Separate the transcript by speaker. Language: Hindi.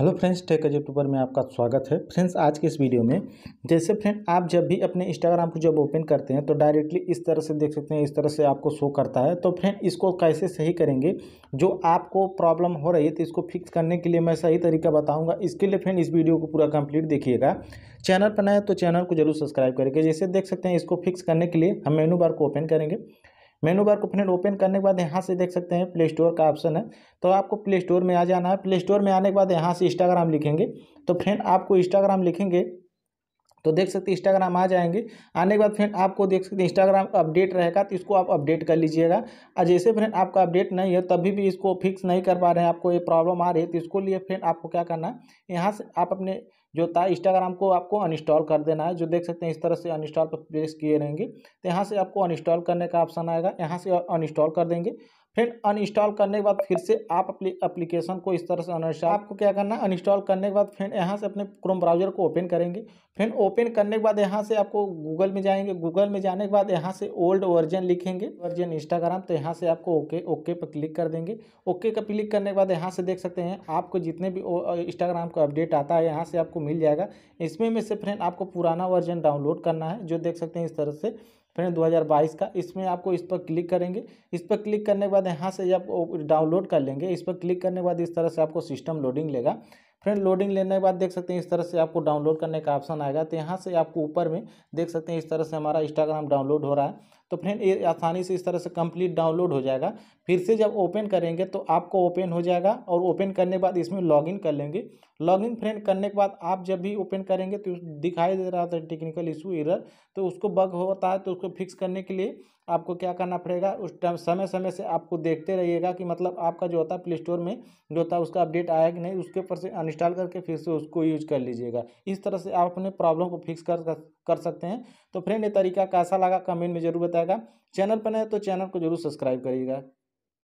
Speaker 1: हेलो फ्रेंड्स टेक यूट्यूबर में आपका स्वागत है फ्रेंड्स आज के इस वीडियो में जैसे फ्रेंड आप जब भी अपने इंस्टाग्राम को जब ओपन करते हैं तो डायरेक्टली इस तरह से देख सकते हैं इस तरह से आपको शो करता है तो फ्रेंड इसको कैसे सही करेंगे जो आपको प्रॉब्लम हो रही है तो इसको फिक्स करने के लिए मैं सही तरीका बताऊँगा इसके लिए फ्रेंड इस वीडियो को पूरा कंप्लीट देखिएगा चैनल पर नए तो चैनल को जरूर सब्सक्राइब करके जैसे देख सकते हैं इसको फिक्स करने के लिए हम मेनू बार को ओपन करेंगे मेनू बार को फ्रेंड ओपन करने के बाद यहाँ से देख सकते हैं प्ले स्टोर का ऑप्शन है तो आपको प्ले स्टोर में आ जाना है प्ले स्टोर में आने के बाद यहाँ से इंस्टाग्राम लिखेंगे तो फ्रेंड आपको इंस्टाग्राम लिखेंगे तो देख सकते हैं इंस्टाग्राम आ जाएंगे आने के बाद फ्रेंड आपको देख सकते हैं इंस्टाग्राम अपडेट रहेगा तो इसको आप अपडेट कर लीजिएगा और जैसे फ्रेंड आपका अपडेट नहीं है तभी भी इसको फिक्स नहीं कर पा रहे हैं आपको ये प्रॉब्लम आ रही है तो इसको लिए फ्रेंड आपको क्या करना है यहाँ से आप अपने जो था इंस्टाग्राम को आपको अनइंस्टॉल कर देना है जो देख सकते हैं इस तरह से अनइंस्टॉल पर प्रेस किए रहेंगे तो यहाँ से आपको अनइंस्टॉल करने का ऑप्शन आएगा यहाँ से अनइंस्टॉल कर देंगे फिर अनइंस्टॉल करने के बाद फिर से आप अपनी एप्लीकेशन को इस तरह से अनस्टॉल आपको क्या करना है अनइंस्टॉल करने के बाद फिर यहाँ से अपने क्रोम ब्राउजर को ओपन करेंगे फिर ओपन करने के बाद यहाँ से आपको गूगल में जाएंगे गूगल में जाने के बाद यहाँ से ओल्ड वर्जन लिखेंगे वर्जन इंस्टाग्राम तो यहाँ से आपको ओके ओके पर क्लिक कर देंगे ओके का क्लिक करने के बाद यहाँ से देख सकते हैं आपको जितने भी इंस्टाग्राम का अपडेट आता है यहाँ से आपको मिल जाएगा इसमें में से फ्रेंड आपको पुराना वर्जन डाउनलोड करना है जो देख सकते हैं इस तरह से फ्रेंड 2022 का इसमें आपको इस पर क्लिक करेंगे इस पर क्लिक करने के बाद यहाँ से आप डाउनलोड कर लेंगे इस पर क्लिक करने के बाद इस तरह से आपको सिस्टम लोडिंग लेगा फ्रेंड लोडिंग लेने के बाद देख सकते हैं इस तरह से आपको डाउनलोड करने का ऑप्शन आएगा तो यहाँ से आपको ऊपर में देख सकते हैं इस तरह से हमारा इंस्टाग्राम डाउनलोड हो रहा है तो फ्रेंड ये आसानी से इस तरह से कंप्लीट डाउनलोड हो जाएगा फिर से जब ओपन करेंगे तो आपको ओपन हो जाएगा और ओपन करने के बाद इसमें लॉगिन कर लेंगे लॉगिन फ्रेंड करने के बाद आप जब भी ओपन करेंगे तो दिखाई दे रहा था टेक्निकल इशू इरर तो उसको बग होता है तो उसको फिक्स करने के लिए आपको क्या करना पड़ेगा उस टाइम समय समय से आपको देखते रहिएगा कि मतलब आपका जो होता है प्ले स्टोर में जो होता है उसका अपडेट आया कि नहीं उसके ऊपर से अनइंस्टॉल करके फिर से उसको यूज कर लीजिएगा इस तरह से आप अपने प्रॉब्लम को फिक्स कर कर सकते हैं तो फ्रेंड ये तरीका कैसा लगा कमेंट में जरूर बताया जाएगा चैनल पर नए तो चैनल को जरूर सब्सक्राइब करिएगा